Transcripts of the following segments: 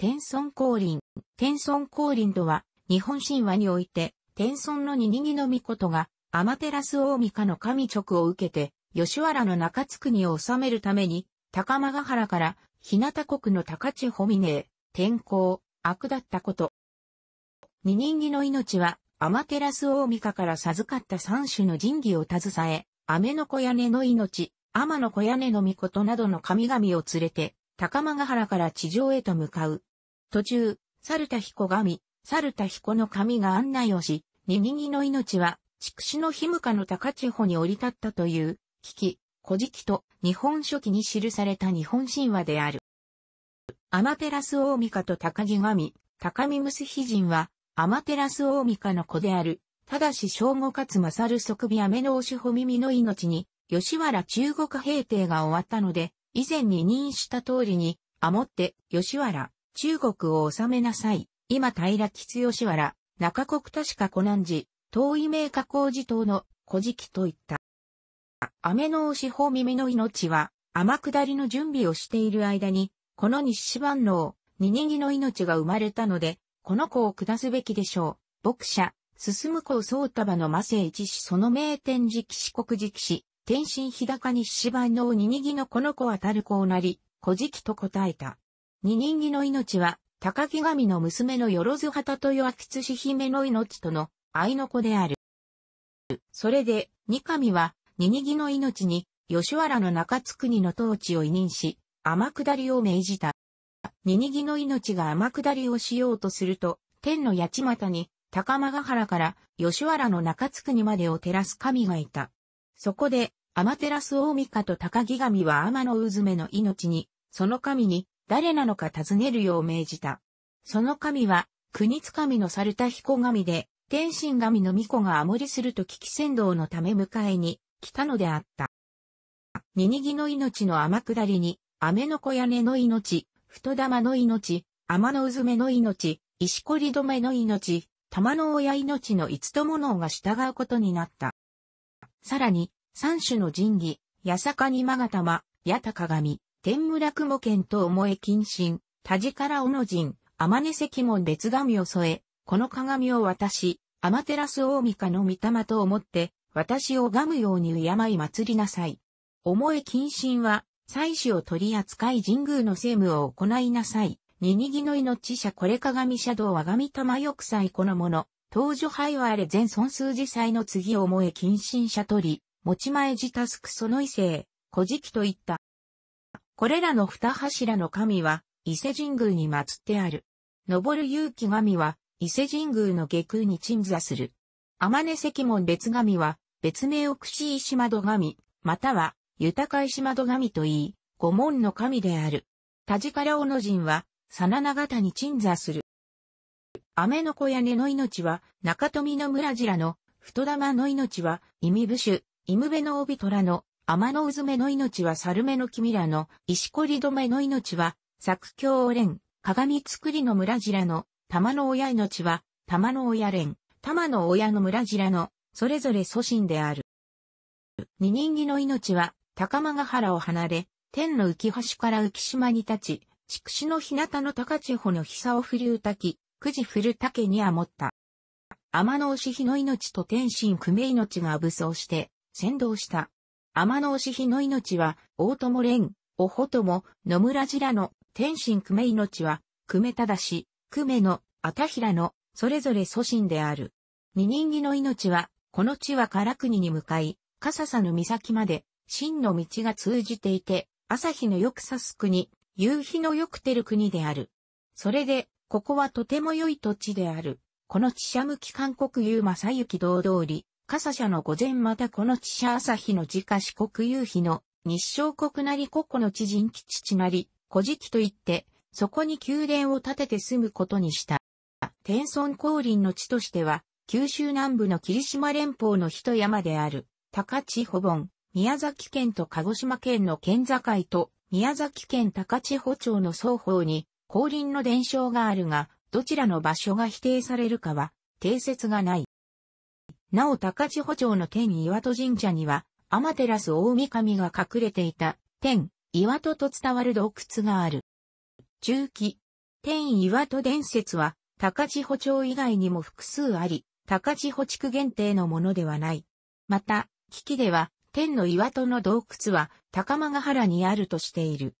天孫降臨。天孫降臨とは、日本神話において、天孫の二人ギの御事が、アマテラス大御家の神直を受けて、吉原の中津国を治めるために、高間ヶ原から、日向国の高千穂峰へ、天候、悪だったこと。二人儀の命は、アマテラス大御家から授かった三種の神器を携え、雨の小屋根の命、天の小屋根の御事などの神々を連れて、高間ヶ原から地上へと向かう。途中、猿田彦神、猿田彦の神が案内をし、ニニの命は、畜死の日向の高千穂に降り立ったという、危機、古事記と日本書紀に記された日本神話である。アマテラス大ミカと高木神、高見ムスヒ人は、アマテラス大ミカの子である、ただし正午かつ勝る即備雨のオしホ耳の命に、吉原中国平定が終わったので、以前に任した通りに、あもって吉原中国を治めなさい、今平吉吉原、中国確か湖南寺、遠い名家工事等の古事記といった。雨の押し法耳の命は、天下りの準備をしている間に、この西万能、二にぎの命が生まれたので、この子を下すべきでしょう。牧者、進む子宗束の魔性一子その名天寺騎士国寺騎士、天心日高西万能二にぎのこの子はたる子をなり、古事記と答えた。二人木の命は、高木神の娘のよろずはたとよあきつし姫の命との愛の子である。それで、二神は、二人木の命に、吉原の中津国の統治を委任し、天下りを命じた。二人木の命が天下りをしようとすると、天の八幡に、高間ヶ原から吉原の中津国までを照らす神がいた。そこで、天照大御と高木神は天の渦目の命に、その神に、誰なのか尋ねるよう命じた。その神は、国津神の猿田彦神で、天神神の巫女が守りすると危機先導のため迎えに来たのであった。ニニギの命の天下りに、雨の小屋根の命、太玉の命、天のうずめの命、石こり止めの命、玉の親命の五とものが従うことになった。さらに、三種の神器、八坂にまが玉、八高神、天村雲母県と思え謹慎、田地から小野人、天根関門別神を添え、この鏡を渡し、天照大御家の御霊と思って、私を拝むように敬い祭りなさい。思え謹慎は、祭祀を取り扱い神宮の政務を行いなさい。ににぎの命者これ鏡者道は神玉玉祭このもの、東女杯はあれ全尊数字祭の次思え謹慎者取り、持ち前自タスクその異性、古事記といった。これらの二柱の神は、伊勢神宮に祀ってある。登る勇気神は、伊勢神宮の下空に鎮座する。天根石門別神は、別名奥市石窓神、または、豊か石窓神といい、五門の神である。田から小野神は、真長田に鎮座する。雨の小屋根の命は、中富の村らの、太玉の命は、忌み部首、忌務部の帯虎の、天の渦目の命は猿目の君らの、石こり止めの命は、作教連、鏡作りの村じらの、玉の親命は、玉の親連、玉の親の村じらの、それぞれ祖神である。二人木の命は、高間ヶ原を離れ、天の浮橋から浮島に立ち、畜死の日向の高千穂の久を振り歌き、九時振る竹にあもった。天の牛日の命と天心久米命が武装して、先導した。天の牛日の命は、大友蓮、おほとも、野村らの、天心久米命は、久米忠し、久米の、あたひらの、それぞれ祖神である。二人木の命は、この地は唐国に向かい、笠佐の岬まで、真の道が通じていて、朝日のよく指す国、夕日のよく照る国である。それで、ここはとても良い土地である。この地者向き韓国有正幸堂通り、笠社の午前またこの地社朝日の自家四国夕日の日照国なり個々の知人基地なり、古事記といって、そこに宮殿を建てて住むことにした。天孫降臨の地としては、九州南部の霧島連邦の一山である、高千穂本、宮崎県と鹿児島県の県境と、宮崎県高千穂町の双方に、降臨の伝承があるが、どちらの場所が否定されるかは、定説がない。なお高千穂町の天岩戸神社には、天照大神が隠れていた、天、岩戸と伝わる洞窟がある。中期、天岩戸伝説は、高千穂町以外にも複数あり、高千穂地区限定のものではない。また、危機では、天の岩戸の洞窟は、高間ヶ原にあるとしている。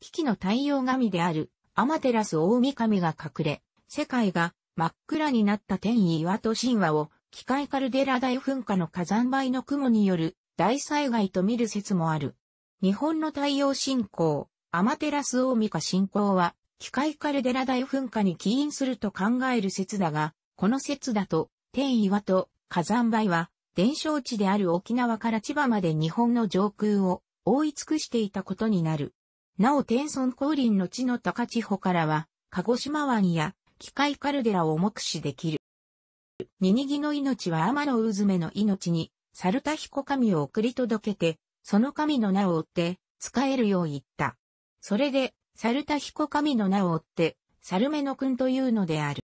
危機の太陽神である、天照大神が隠れ、世界が真っ暗になった天岩戸神話を、機械カルデラ大噴火の火山灰の雲による大災害と見る説もある。日本の太陽信仰、アマテラスオオミカ信仰は、機械カルデラ大噴火に起因すると考える説だが、この説だと、天岩と火山灰は、伝承地である沖縄から千葉まで日本の上空を覆い尽くしていたことになる。なお天孫降臨の地の高千穂からは、鹿児島湾や機械カルデラを目視できる。ニニギの命は天の渦目の命に、サルタヒコ神を送り届けて、その神の名を追って、使えるよう言った。それで、サルタヒコ神の名を追って、サルメノ君というのである。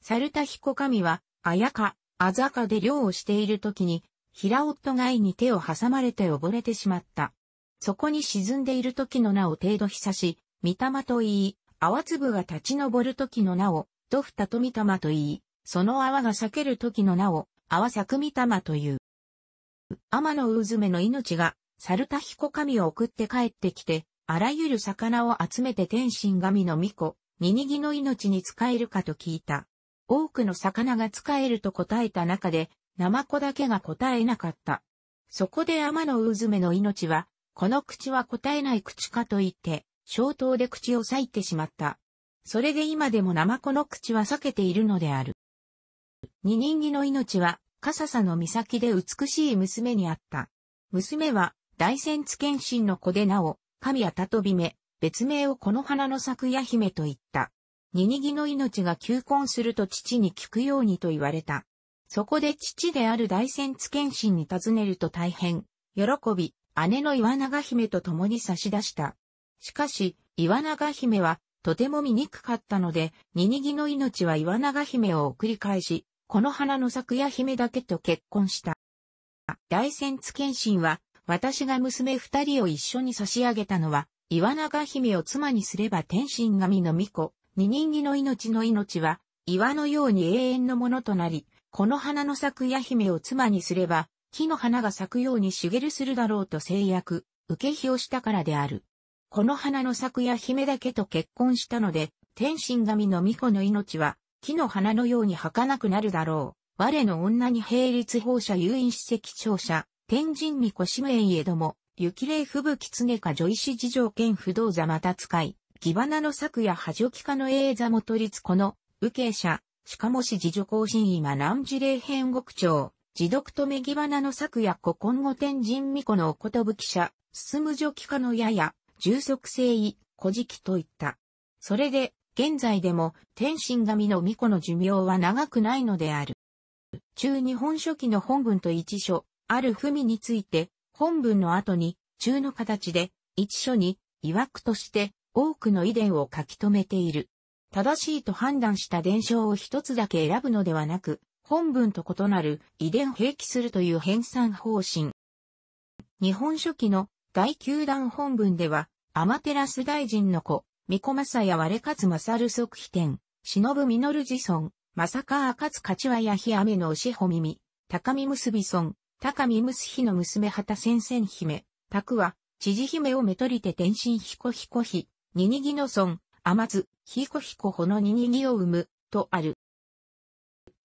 サルタヒコ神は、あやか、あざかで漁をしている時に、平夫貝に手を挟まれて溺れてしまった。そこに沈んでいる時の名を程度久し、御霊と言い、泡粒が立ち上る時の名を、ドフタと見玉と言い、その泡が裂ける時の名を、泡作見玉という。天の渦爪の命が、猿田彦神を送って帰ってきて、あらゆる魚を集めて天神神の巫女、ニニギの命に使えるかと聞いた。多くの魚が使えると答えた中で、ナマコだけが答えなかった。そこで天の渦爪の命は、この口は答えない口かと言って、小刀で口を裂いてしまった。それで今でもナマコの口は裂けているのである。二人木の命は、カササの岬で美しい娘にあった。娘は、大仙津謙信の子でなお、神谷たとびめ、別名をこの花の咲くや姫と言った。ニニギの命が求婚すると父に聞くようにと言われた。そこで父である大仙津謙信に尋ねると大変、喜び、姉の岩永姫と共に差し出した。しかし、岩永姫は、とても醜かったので、ニニギの命は岩永姫を送り返し、この花の咲や姫だけと結婚した。大仙津謙信は、私が娘二人を一緒に差し上げたのは、岩永姫を妻にすれば天神神の巫女、二人儀の命の命は、岩のように永遠のものとなり、この花の咲や姫を妻にすれば、木の花が咲くように茂るするだろうと制約、受け火をしたからである。この花の咲くや姫だけと結婚したので、天神神の巫女の命は、木の花のように儚くなるだろう。我の女に並立放射誘引史跡庁舎、天神巫女氏名へども、雪霊吹雪常か女医師事情兼不動座また使い、木花のくや波女器科の英座も取りつこの、受刑者、しかもし自助行新今南事霊変国長、自読とめ木花のくや古今後天神巫女のおことぶ記者、進む女器科のやや、充足性異古事記といった。それで、現在でも天神神の巫女の寿命は長くないのである。中日本書紀の本文と一書、ある文について、本文の後に、中の形で、一書に、曰くとして、多くの遺伝を書き留めている。正しいと判断した伝承を一つだけ選ぶのではなく、本文と異なる遺伝併記するという編纂方針。日本書紀の第9弾本文では、アマテラス大臣の子、ワレカ也我勝勝即秘天、忍実自尊、正川勝勝はやひ雨の押しほ耳、高見結びカ高見スヒの娘ン戦線姫、クは、知事姫をめとりて天心彦彦ノソン、アマ尊、ヒコ彦彦ホのにニギを生む、とある。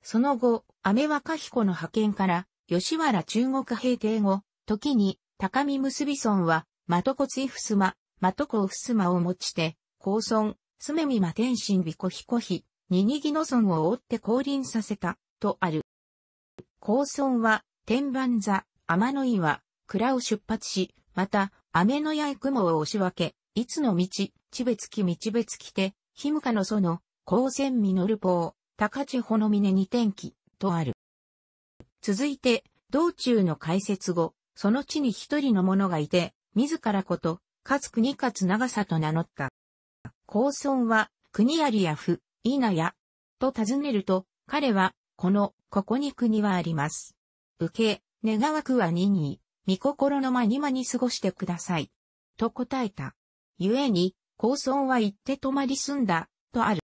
その後、雨ヒ彦の派遣から、吉原中国平定後、時に、高見結び村は、マトコツイフスマ、マトコウフスマを持ちて、高村、スメミマ天神ビコヒコヒ、ニニギノ村を追って降臨させた、とある。高村は、天板座、天の岩、蔵を出発し、また、雨のやい雲を押し分け、いつの道、地別き道別きて、ひむかのの、高専実るう、高千穂の峰に天気、とある。続いて、道中の解説後、その地に一人の者がいて、自らこと、勝国勝長さと名乗った。高村は、国ありや不、なや、と尋ねると、彼は、この、ここに国はあります。受け、願わくはにに、見心のまにまに過ごしてください。と答えた。故に、高村は行って泊まり住んだ、とある。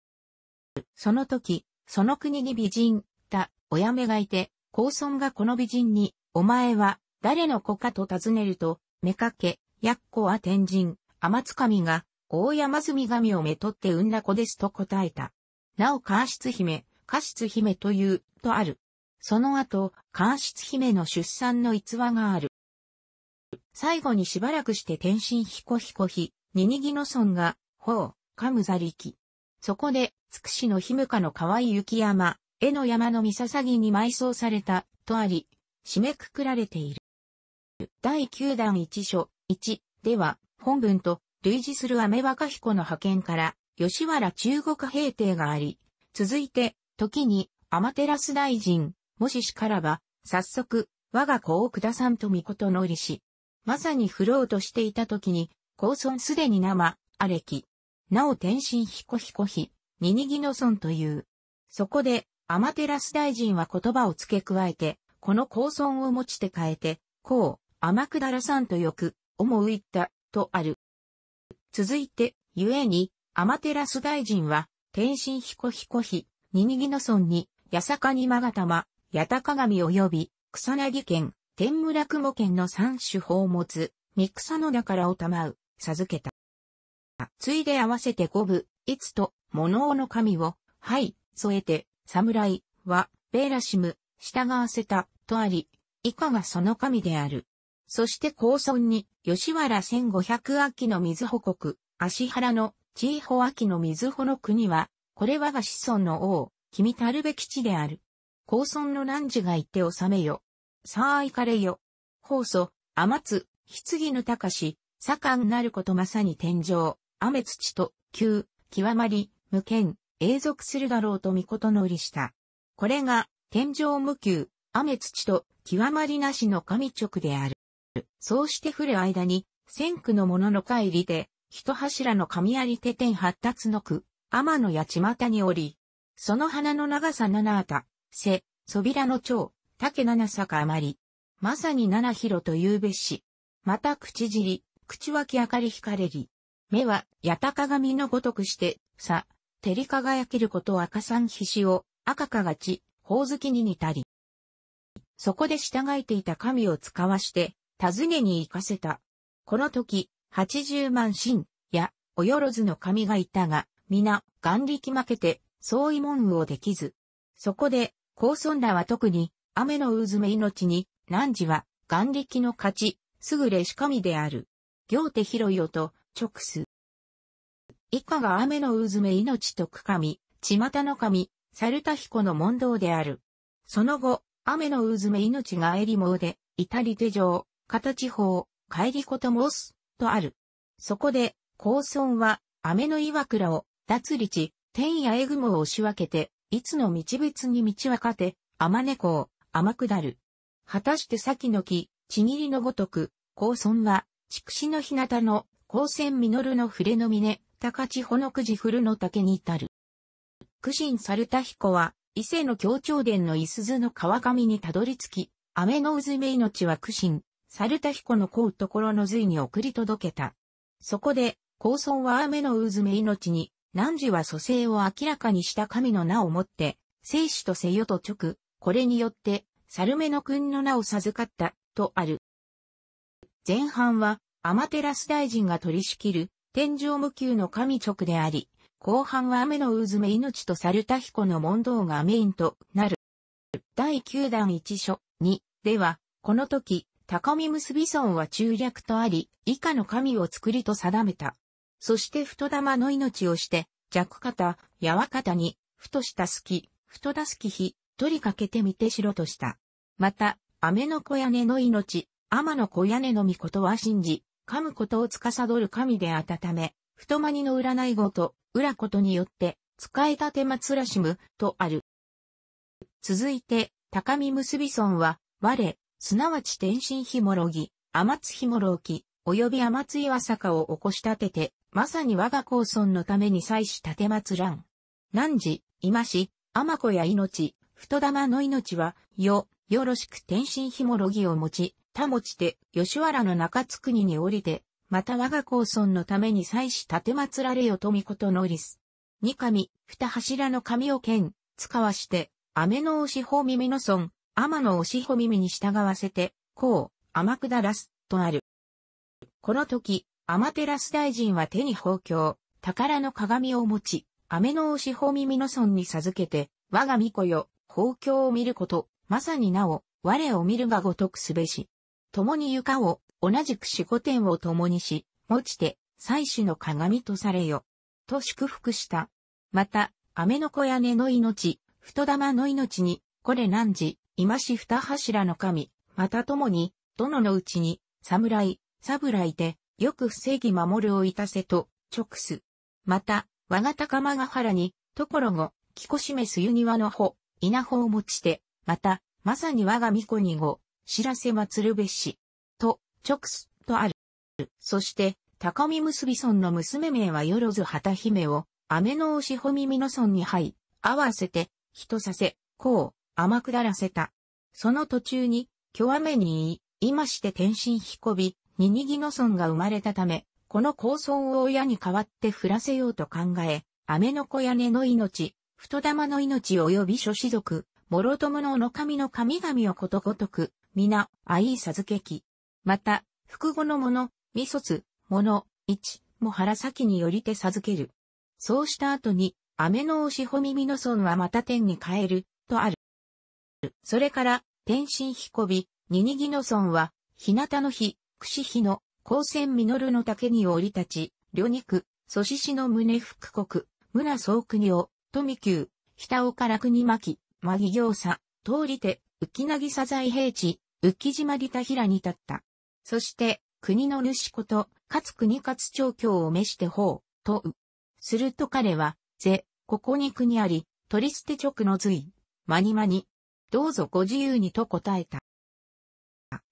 その時、その国に美人、た、おやめがいて、高村がこの美人に、お前は、誰の子かと尋ねると、めかけ、やっこは天神、天つかみが、大山住神をめとって産んだ子ですと答えた。なお、カーシツ姫、カシツ姫という、とある。その後、カーシツ姫の出産の逸話がある。最後にしばらくして天神彦彦ひ、ににぎの村が、ほう、かむざりき。そこで、つくしのひむかの河い雪山、絵の山の三ささぎに埋葬された、とあり、締めくくられている。第9弾1書1では、本文と類似するアメ若彦の派遣から、吉原中国平定があり、続いて、時に、天照大臣、もししからば、早速、我が子を下さんと御事のりし。まさに振ろうとしていた時に、高村すでに生、あれき。なお天コ彦彦ヒににぎの尊という。そこで、天照大臣は言葉を付け加えて、この高村を持ちて変えて、こう、天下らさんとよく、思ういった、とある。続いて、ゆえに、天照大臣は、天心彦彦比、にニぎの村に、八坂にまがたま、八高神及び、草薙県、天村雲県の三種宝物、三草の宝を賜う、授けた。ついで合わせて五部、いつと、物尾の神を、はい、添えて、侍は、ベーラシム、従わせた、とあり、以下がその神である。そして高村に、吉原千五百秋の水穂国、足原の地穂秋の水穂の国は、これはが子孫の王、君たるべき地である。高村の汝が言って治めよ。さあ行かれよ。放祖、天津、棺の高し、左官なることまさに天井、雨土と、急、極まり、無権、永続するだろうと御事のりした。これが、天井無休、雨土と、極まりなしの神直である。そうして降る間に、先区の者の帰りで、一柱の神有手天発達の区、天の八股におり、その花の長さ七あた、背、そびらの長、竹七坂余り。まさに七広というべし。また口尻、口脇明かり光れり。目は、八た鏡のごとくして、さ、照り輝けること赤三皮脂を、赤かがち、ほ月ずきに似たり。そこで従いていた神を使わして、尋ねに行かせた。この時、八十万神や、およろずの神がいたが、皆、眼力負けて、相違具をできず。そこで、高村らは特に、雨の渦め命に、汝は、眼力の勝ち、すぐれし神である。行手広よと、直す。以下が雨の渦め命と区神、巷の神、猿田彦の問答である。その後、雨の渦め命が襟網で、至り手上、形法、帰り子と申す、とある。そこで、高村は、雨の岩倉を、脱立、天やえモを押し分けて、いつの道別に道分かて、天猫を、天下る。果たして先の木、ちぎりのごとく、高村は、畜死の日向の、光線実の触れの峰、高千穂のくじ古の竹に至る。苦心された彦は、伊勢の協調殿の伊鈴の川上にたどり着き、雨の渦め命は苦心、サルタヒコのうところの髄に送り届けた。そこで、高尊は雨の渦め命に、汝は蘇生を明らかにした神の名をもって、生死とせよと直、これによって、サルメの君の名を授かった、とある。前半は、アマテラス大臣が取り仕切る、天上無休の神直であり、後半は雨の渦め命とサルタヒコの問答がメインとなる。第9弾1書2では、この時、高見結び村は中略とあり、以下の神を作りと定めた。そして太玉の命をして、弱肩、柔肩に、太した隙、ふ太だすき日、取りかけてみてしろとした。また、雨の小屋根の命、天の小屋根の御事は信じ、噛むことを司る神で温め、太まにの占いごと、裏ことによって、使い立て松らしむ、とある。続いて、高見結び村は、我、すなわち天神ひもろぎ、天津ひもろき、及び天津岩坂を起こし立てて、まさに我が高孫のために祭祀立て祭らん。汝、今し、天子や命、太玉の命は、よ、よろしく天神ひもろぎを持ち、たもちて、吉原の中津国に降りて、また我が高孫のために祭祀立て祭られよとみことのりす。二神、二柱の神を剣、使わして、雨の押し方耳の村、天の押しほ耳に従わせて、こう、天下らす、とある。この時、天照大臣は手に宝鏡、宝の鏡を持ち、雨の押しほ耳の村に授けて、我が巫女よ、宝鏡を見ること、まさになお、我を見るがごとくすべし。共に床を、同じく四五点を共にし、持ちて、祭祀の鏡とされよ。と祝福した。また、雨の小屋根の命、太玉の命に、これ何時、今し二柱の神、また共に、殿のうちに、侍、侍で、よく防ぎ守るをいたせと、直す。また、我が高間ヶ原に、ところご、木こしめすゆにわの穂、稲穂を持ちて、また、まさに我が巫女にご、知らせ祭るべし、と、直す、とある。そして、高見結び村の娘名はよろず旗姫を、雨の押しほみみの村に入、合わせて、人させ、こう、天下らせた。その途中に、巨雨に言い、今して天神彦び、ニニギの村が生まれたため、この高村を親に代わって降らせようと考え、雨の子屋根の命、太玉の命及び諸子族、諸友のの神の神々をことごとく、皆、愛授けき。また、複語の者、未卒、者、一、も原先によりて授ける。そうした後に、雨の押しほみみの村はまた天に変える、とある。それから、天津彦び、ニニギの村は、日向の日、串日の、光線実の竹に降り立ち、旅肉、祖師氏の胸福国、村総国を、富久、北岡楽に巻き、マ行さ、通り手、浮なぎさ在平地、浮島利田平に立った。そして、国の主こと、勝国勝長教を召して法、とう。すると彼は、ぜ、ここに国あり、取り捨て直の随、まにまに、どうぞご自由にと答えた。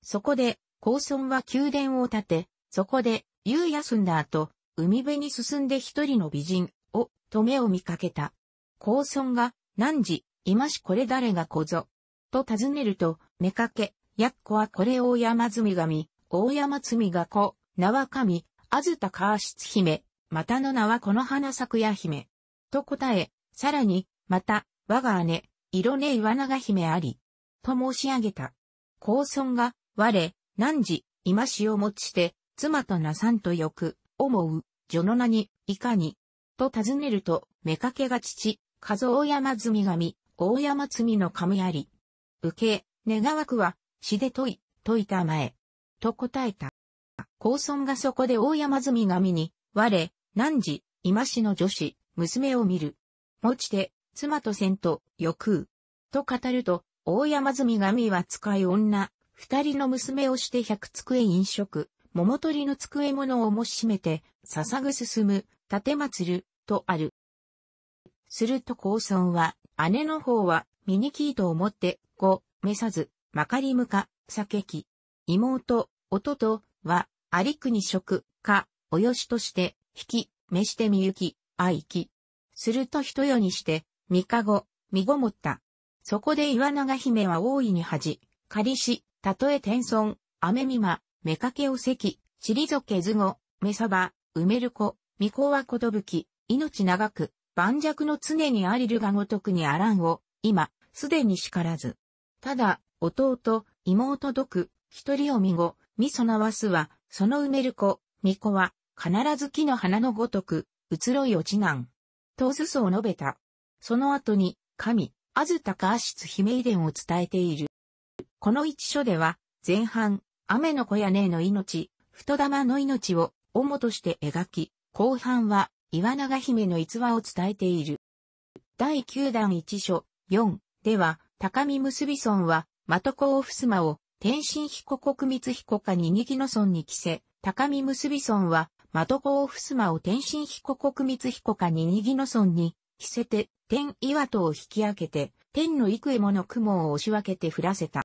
そこで、高村は宮殿を建て、そこで、夕休んだ後、海辺に進んで一人の美人を、と目を見かけた。高村が、何時、今しこれ誰が小ぞ。と尋ねると、めかけ、やっこはこれ大山積神、大山積が子、名は神、あずた川室姫、またの名はこの花咲夜姫。と答え、さらに、また、我が姉、色根岩長姫あり、と申し上げた。高村が、我、何時、今しを持ちして、妻となさんと欲、思う、女の名に、いかに、と尋ねると、目かけが父、和大山積神、大山積の神あり。受け、願わくは、死でとい、といたまえ。と答えた。高村がそこで大山積神に、我、何時、今しの女子、娘を見る。持ちて、妻と戦と、欲と語ると、大山積神は使い女、二人の娘をして百机飲食、桃取りの机物をもしめて、捧ぐ進む、立てつる、とある。すると高尊は、姉の方は、ミニキートを持って、ご、めさず、まかりむか、酒き。妹、弟、は、ありくに食、か、およしとして、引き、召してみゆき、あいき。すると人よにして、三日後、みごもった。そこで岩長姫は大いに恥、仮し、たとえ天孫、雨見間、目かけをせき、ちりぞけずご、目さば、埋める子、御子はことぶき、命長く、盤石の常にありるがごとくにあらんを、今、すでに叱らず。ただ、弟、妹毒、一人を見ご、みそなわすは、その埋める子、御子は、必ず木の花のごとく、移ろい落ちなん。とずそを述べた。その後に、神、アズタカアシツ姫遺伝を伝えている。この一書では、前半、雨の子屋根の命、太玉の命を、主として描き、後半は、岩永姫の逸話を伝えている。第9弾一書、4、では、高見結び村は、的子を襖を、天津彦国光彦家に二木の村に着せ、高見結び村は、的子を襖を天津彦国光彦家に二木の村に、着せて、天岩戸を引き分けて、天の幾重もの雲を押し分けて降らせた。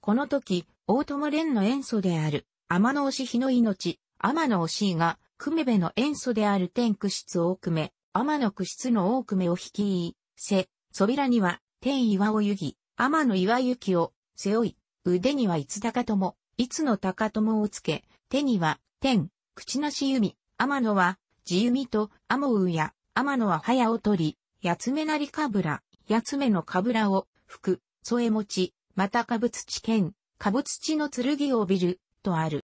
この時、大友蓮の塩素である、天の押日の命、天の押しが、久米部の塩素である天屈室大久米、天の屈室の大久米を引き背、そびらには、天岩を湯ぎ、天の岩雪を、背負い、腕にはいつ高友、いつの高友をつけ、手には、天、口なし弓、天野は、地弓と、天うや、天野は早を取り、八つ目なりかぶら、八つ目のかぶらを、服、添え持ち、またかぶ土剣、かぶ土の剣を帯びる、とある。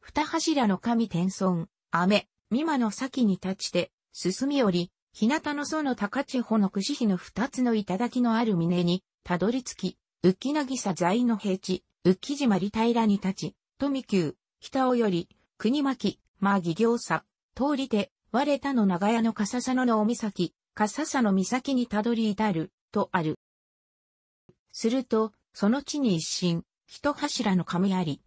二柱の神天孫、雨、美馬の先に立ちて、進み寄り、日向の園高千穂の串日の二つの頂のある峰に、たどり着き、浮なぎさ在の平地、浮島利平に立ち、富宮、北尾より、国巻、まあ義行さ、通りて、我他の長屋の笠佐野の御岬、笠佐野岬にたどり至る、とある。すると、その地に一心、一柱の神あり。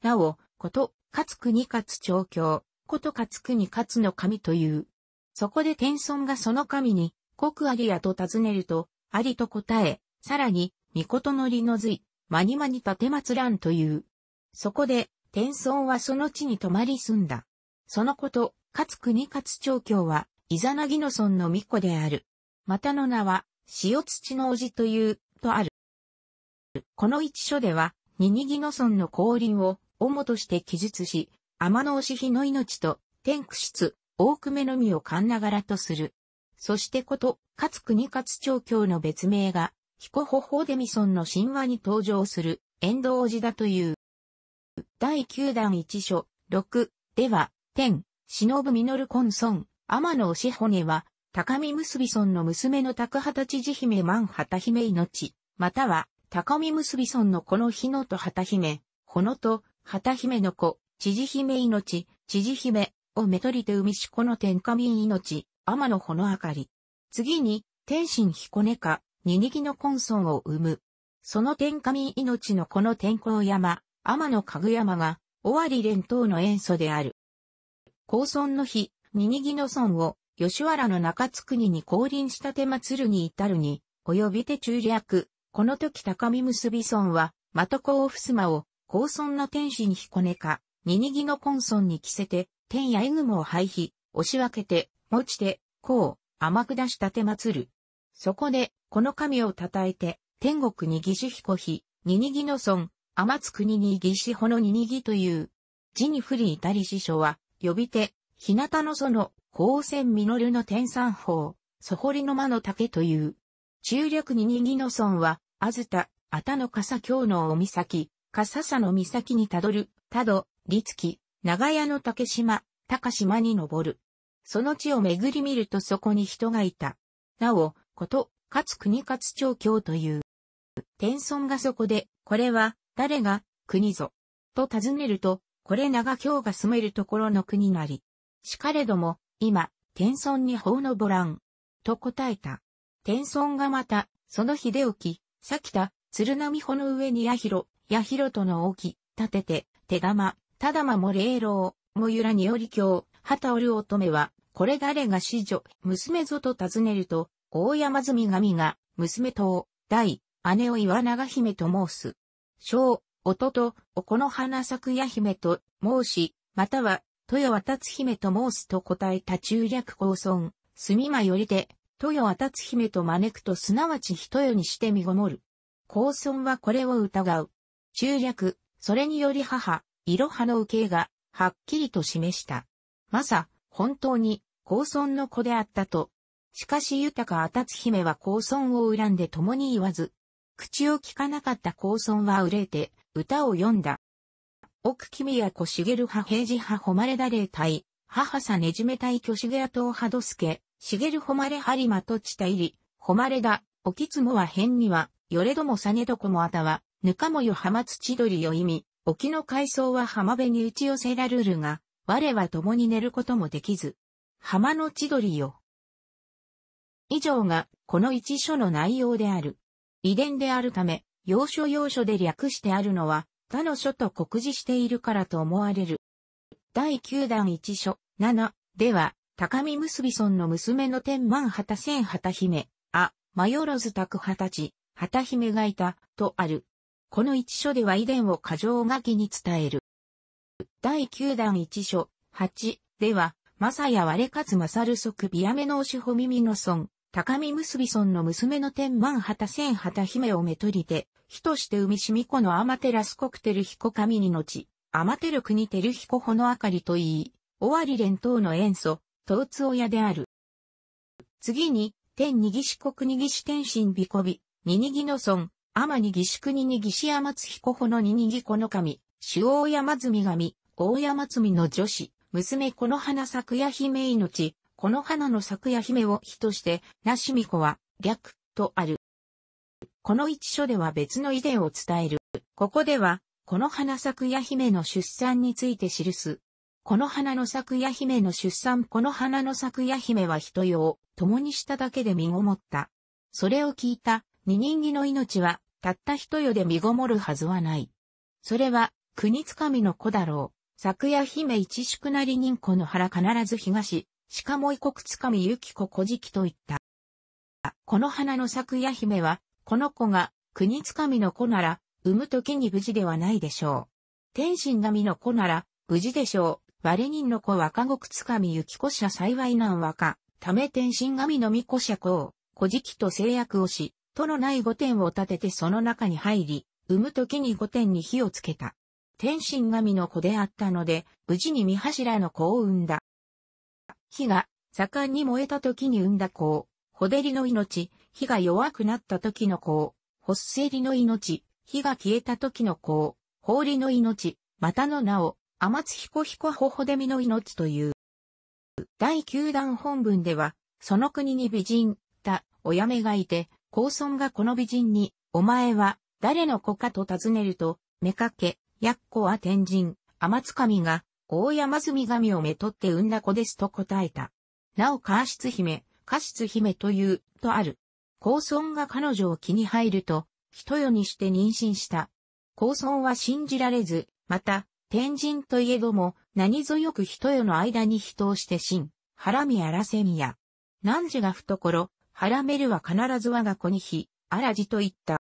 なお、こと、勝国勝長教、こと勝国勝の神という。そこで天孫がその神に、国ありやと尋ねると、ありと答え、さらに、御事のりのい、まにまに立てまつらんという。そこで、天孫はその地に泊まり住んだ。そのこと、勝国勝長教は、イザナギの村の巫女である。またの名は、塩土のおじという、とある。この一書では、ニニギの村の降臨を、主として記述し、天のし日の命と、天苦室、大久目の実を勘ながらとする。そしてこと、勝国勝長教の別名が、彦ホホデミソンの神話に登場する、遠藤父だという。第9弾一書、6、では、天、忍実婚孫、天野義骨は、高見結び村の娘の高畑知事姫万畑姫命、または、高見結び村のこの日野と畑姫、ほのと、畑姫の子、知事姫命、知事姫、をめとりて海しこの天下民命、天野ほのあかり。次に、天心彦根か、ににぎの根孫を生む。その天下民命のこの天候山、天野かぐ山が、尾張連島の塩素である。高村の日、二にぎの村を、吉原の中津国に降臨した手祭るに至るに、及びて中略。この時高見結び村は、的子をふすまを、高村の天使に彦根か、二にぎの根村に着せて、天やえぐもを廃棄、押し分けて、持ちて、こう、天下した手祭る。そこで、この神を称えて、天国に義士彦妃、二にぎの村、天津国に義士ほの二にぎという、字に不利至り師匠は、呼び手、日向の園、光線実の天山峰、そほりの間の竹という。中略に右の村は、あずた、あたのかさ京のお岬、かささの岬にたどる、たど、りつき、長屋の竹島、高島に登る。その地を巡り見るとそこに人がいた。なお、こと、かつ国かつ京という。天村がそこで、これは、誰が、国ぞ。と尋ねると、これ長京が住めるところの国なり。しかれども、今、天孫に法のぼらん。と答えた。天孫がまた、その秀沖、咲田、鶴波穂の上に八広、八広との沖、立てて、手玉、ただまも霊老、もゆらにより京、旗おる乙女は、これ誰が子女、娘ぞと尋ねると、大山積神が、娘と、大、姉を岩長姫と申す。小、音と、おこの花咲くや姫と申し、または、豊渡つ姫と申すと答えた中略公孫、住まよりで、豊渡つ姫と招くとすなわち人よにして身ごもる。公孫はこれを疑う。中略、それにより母、いろはの受けが、はっきりと示した。まさ、本当に、公孫の子であったと。しかし豊かあたつ姫は公孫を恨んで共に言わず、口を聞かなかった公孫は憂えて、歌を詠んだ。奥君や子茂派平治派誉れだ霊隊、母さねじめ隊巨茂や党派どすけ、茂誉れ張まとちたいり、誉れだ、おきつもは変には、よれどもさねどこもあたは、ぬかもよ浜土千鳥よ意味、沖の海藻は浜辺に打ち寄せらるるが、我は共に寝ることもできず、浜の千鳥よ。以上が、この一書の内容である。遺伝であるため、要所要所で略してあるのは、他の書と告示しているからと思われる。第9弾1書7では、高見結び村の娘の天満旗千旗姫、あ、迷ヨず宅旗地、旗姫がいた、とある。この一書では遺伝を過剰書きに伝える。第9弾1書8では、まさやわれかつまさる即ビアメのおしほ耳の村、高見結び村の娘の天満畑千畑姫をめとりて、日として海しみ子のアマテラス国テル彦神にの照アマテル国テル彦ほの明かりと言い、尾張連等の塩素、東津親である。次に、天にぎし国にぎし天神びこび、ににぎの村、天にぎし国にぎし天津彦ほのににぎこの神、主王山積神、大山積の女子、娘この花咲夜姫命、この花の咲く姫を日として、なしみこは、略、とある。この一書では別の遺伝を伝える。ここでは、この花咲くや姫の出産について記す。この花の咲くや姫の出産この花の咲くや姫は人よを共にしただけで身ごもった。それを聞いた二人儀の命はたった人よで身ごもるはずはない。それは国つかみの子だろう。昨姫一宿なり人子の腹必ず東、しかも異国つかみゆき子古事記といった。この花の咲くや姫は、この子が国つかみの子なら、産む時に無事ではないでしょう。天神神の子なら、無事でしょう。我人の子若国つかみゆき子者幸い難若、ため天神神の御子子を、古事記と制約をし、とのない御殿を建ててその中に入り、産む時に御殿に火をつけた。天神神の子であったので、無事に三柱の子を産んだ。火が盛んに燃えた時に生んだ子、ほでりの命、火が弱くなった時の子、ほっせりの命、火が消えた時の子、ほうりの命、またの名を、天津彦彦こほほでみの命という。第九弾本文では、その国に美人、た、おやめがいて、高村がこの美人に、お前は、誰の子かと尋ねると、めかけ、やっこは天神、天津神が、大山住神をめとって産んだ子ですと答えた。なお過失姫、過失姫という、とある。高尊が彼女を気に入ると、一夜にして妊娠した。高尊は信じられず、また、天神といえども、何ぞよく人よの間に人をして真、腹見あらせみや。汝が懐、腹めるは必ず我が子に日、あらじと言った。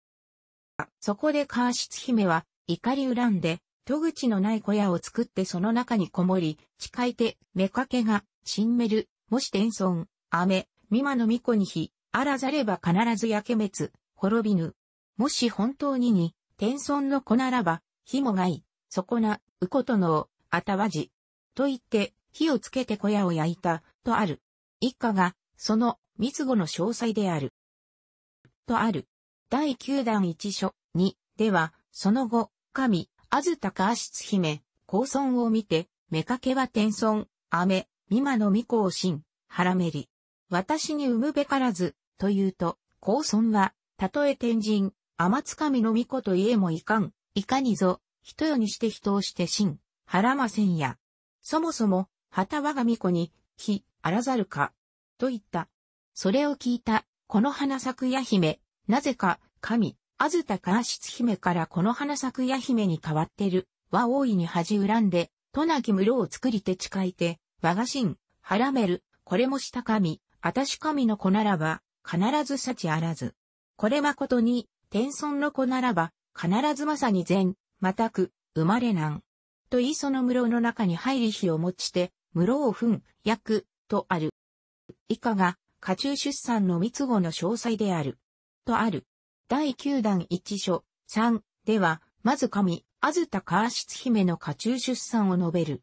そこでカーシツ姫は、怒り恨んで、戸口のない小屋を作ってその中にこもり、誓いて、目かけが、新める、もし天孫、雨、美まのみこに火、あらざれば必ず焼け滅、滅びぬ。もし本当にに、天孫の子ならば、火もい、そこな、うことの、あたわじ。と言って、火をつけて小屋を焼いた、とある。一家が、その、三つ子の詳細である。とある。第九弾一書二、では、その後、神、あずたかあしつ姫、高尊を見て、めかけは天尊、あめ、みまのみこをしん、はらめり。私に産むべからず、というと、高尊は、たとえ天神、天つかみのみこといえもいかん、いかにぞ、人よにして人をしてしん、はらませんや。そもそも、はたわがみこに、ひ、あらざるか、と言った。それを聞いた、この花咲くや姫、なぜか、神、あずたかあしつ姫からこの花咲くや姫に変わってる、は大いに恥恨んで、となき室を作りて誓いて、我が心、はらめる、これもした神、あたし神の子ならば、必ず幸あらず。これことに、天孫の子ならば、必ずまさに善、またく、生まれなん。と言いその室の中に入り火を持ちて、室をん、焼く、とある。以下が、家中出産の三つ子の詳細である。とある。第9弾1書3では、まず神、あずたカーシツ姫の家中出産を述べる。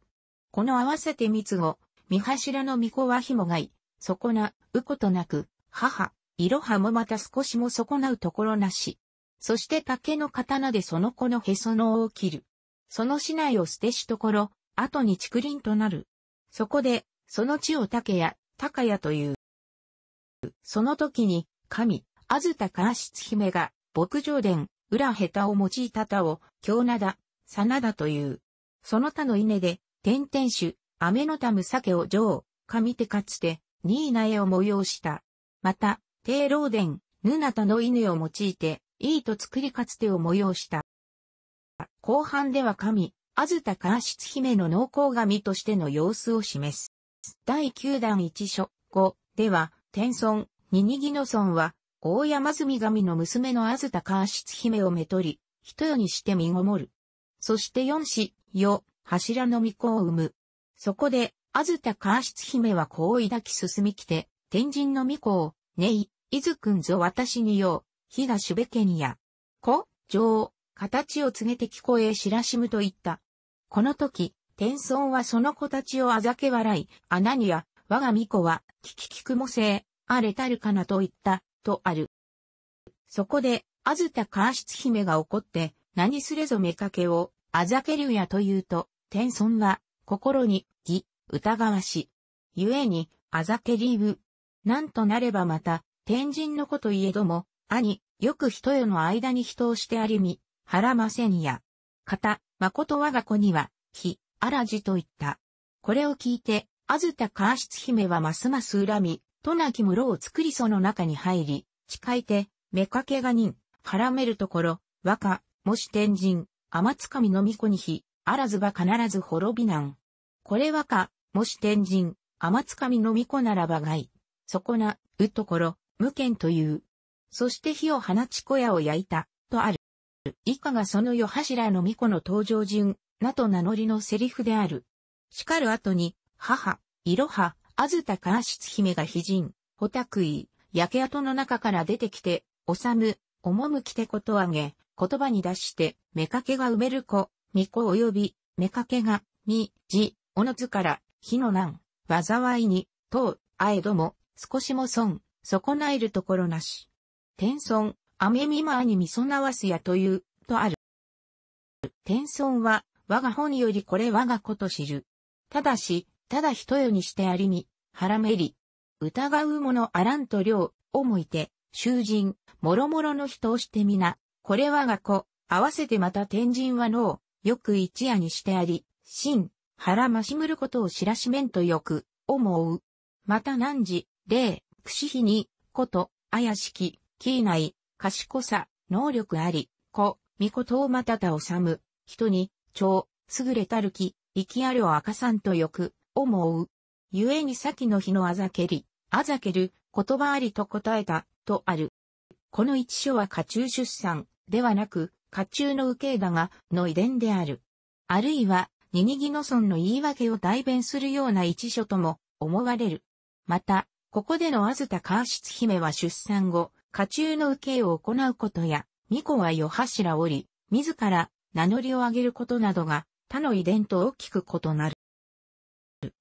この合わせて三つ子、三柱の巫女は紐がい、損な、うことなく、母、いろはもまた少しも損なうところなし。そして竹の刀でその子のへそのを切る。その市内を捨てしところ、後に竹林となる。そこで、その地を竹や、高屋という。その時に、神、アズタから室姫が、牧場伝、裏ヘタを用いた他を、京灘、真田という。その他の稲で、天天主、雨のたむ酒を上、上手かつて、ニーナ絵を催した。また、低老伝、ぬなたの稲を用いて、いいと作りかつてを催した。後半では神、あずたかあしつ姫の農耕神としての様子を示す。第9弾1書5では、天孫、ニニギの孫は、大山住神の娘のあずたかしつ姫をめとり、一夜にして身ごもる。そして四子、よ、柱の御子を生む。そこで、あずたかしつ姫はこう抱き進みきて、天神の御子を、ねい、いずくんぞ私によ、日がしゅべけにや、子、女形を告げて聞こえ知らしむと言った。この時、天孫はその子たちをあざけ笑い、あなにや、我が御子は、聞き聞くもせえ、あれたるかなと言った。とある。そこで、あずたかしつ姫が怒って、何すれぞめかけを、あざけるやと言うと、天孫は、心に、義、疑わし。ゆえに、あざけりう。なんとなればまた、天神のこといえども、兄、よく人よの間に人をしてありみ、腹ませんや。方、と我が子には、非、あらじと言った。これを聞いて、あずたかしつ姫はますます恨み、渡なき室を作りその中に入り、誓いて、目かけが人、絡めるところ、和歌、もし天神、天つかみのみこにひ、あらずば必ず滅びなん。これ和歌、もし天神、天つかみのみこならば害。そこな、うところ、無権という。そして火を放ち小屋を焼いた、とある。以下がその夜柱のみこの登場順、なと名乗りのセリフである。叱る後に、母、いろは、あずたからしつ姫が非人、ほたくい、焼け跡の中から出てきて、おさむ、おもむきてことあげ、言葉に出して、めかけが埋める子、みこおよび、めかけが、み、じ、おのずから、ひのなん、わざわいに、とう、あえども、少しも損、損なえるところなし。天孫、めみまにみそなわすやという、とある。天孫は、我が本よりこれ我がこと知る。ただし、ただ一夜にしてありみ、腹めり。疑う者あらんと量、をもいて、囚人、もろもろの人をしてみな、これはがこ、合わせてまた天神は脳、よく一夜にしてあり、真、腹ましむることを知らしめんとよく、思う。また何時、霊、くしひに、こと、怪しき、きいない、賢さ、能力あり、子、みことをまたたおさむ、人に、長、優れたるき、生きありを明かさんとよく、思う。故に先の日のあざけり、あざける、言葉ありと答えた、とある。この一書は家中出産、ではなく、家中の受けだが、の遺伝である。あるいは、ニニギノ村の言い訳を代弁するような一書とも、思われる。また、ここでのあずたシツ姫は出産後、家中の受けを行うことや、巫女は夜柱折り、自ら名乗りを上げることなどが、他の遺伝と大きく異なる。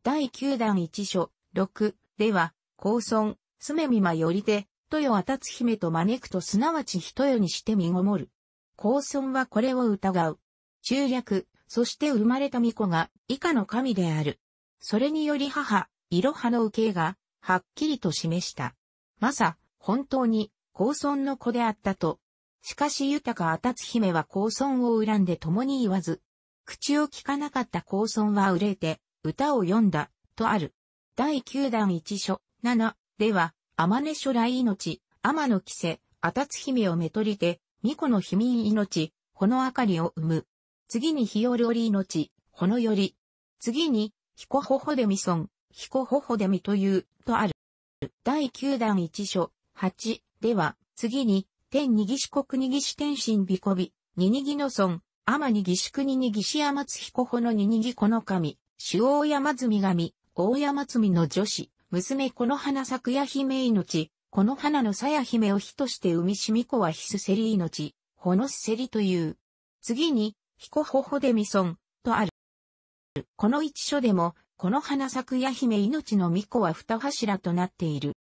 第9弾1書、6では、高村、すめみまよりて、豊あたつ姫と招くとすなわちとよにして身ごもる。高村はこれを疑う。中略、そして生まれた巫女が以下の神である。それにより母、いろはの受けが、はっきりと示した。まさ、本当に、高村の子であったと。しかし豊かあたつ姫は高村を恨んで共に言わず。口を聞かなかった高村は憂えて、歌を読んだ、とある。第9弾1書、7、では、天音書来命、天の着せ、あたつ姫をめとりて、巫女の秘民命、ほの明かりを生む。次に日和り命、ほのより。次に、彦こほほでみそん、彦こほほでみという、とある。第9弾1書、8、では、次に、天にぎし国にぎし天神びこび、ににぎのそん、天にぎし国にぎし天津彦ほのににぎこの神。主王山積神、大山積の女子、娘この花咲夜姫命、この花の鞘姫を火として生みしみこはひすせり命、ほのすせりという。次に、彦こほほでみそん、とある。この一書でも、この花咲くや姫命の巫女は二柱となっている。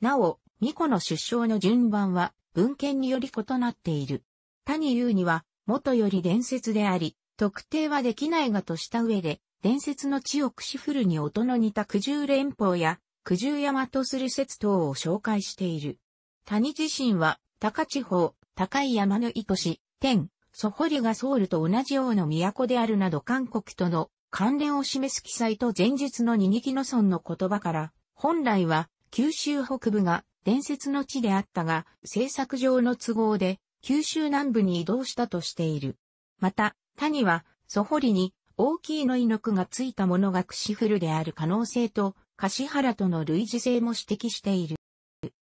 なお、巫女の出生の順番は、文献により異なっている。他に言うには、元より伝説であり、特定はできないがとした上で、伝説の地を串振るに音の似た九十連邦や九十山とする説等を紹介している。谷自身は高地方、高い山の意図し、天、ソホリがソウルと同じような都であるなど韓国との関連を示す記載と前述のニニキノ村の言葉から、本来は九州北部が伝説の地であったが、政策上の都合で九州南部に移動したとしている。また、谷はソホリに大きいの犬のがついたものがクシフルである可能性と、樫原との類似性も指摘している。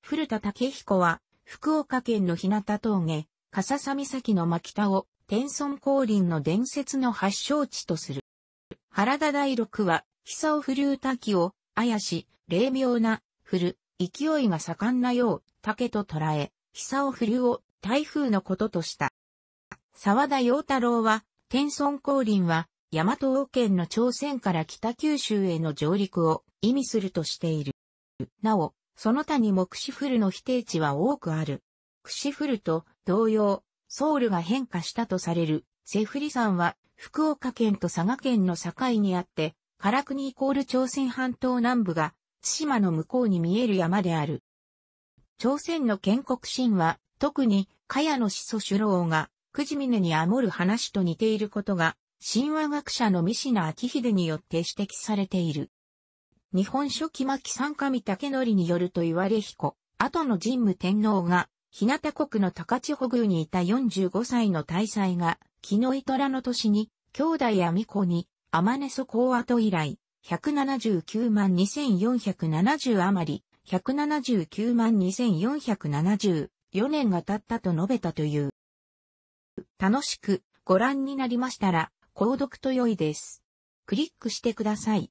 古田武彦は、福岡県の日向峠、笠佐岬の真田を、天孫降臨の伝説の発祥地とする。原田大六は、久尾古歌滝を、あやし、霊妙な、古、勢いが盛んなよう、竹と捉え、久尾古を、台風のこととした。沢田陽太郎は、天孫降臨は、大和王権の朝鮮から北九州への上陸を意味するとしている。なお、その他にもクシフルの否定値は多くある。クシフルと同様、ソウルが変化したとされるセフリ山は福岡県と佐賀県の境にあって、唐国イコール朝鮮半島南部が対馬の向こうに見える山である。朝鮮の建国神話、特に、茅野始祖首郎が、くじみねにあもる話と似ていることが神話学者の三品明秀によって指摘されている。日本書紀巻三上竹則によると言われ彦、後の神武天皇が、日向国の高千穂宮にいた45歳の大祭が、木の虎の年に、兄弟や巫女に、天根祖公跡以来、179万2470余り、179万2474年が経ったと述べたという。楽しくご覧になりましたら、購読と良いです。クリックしてください。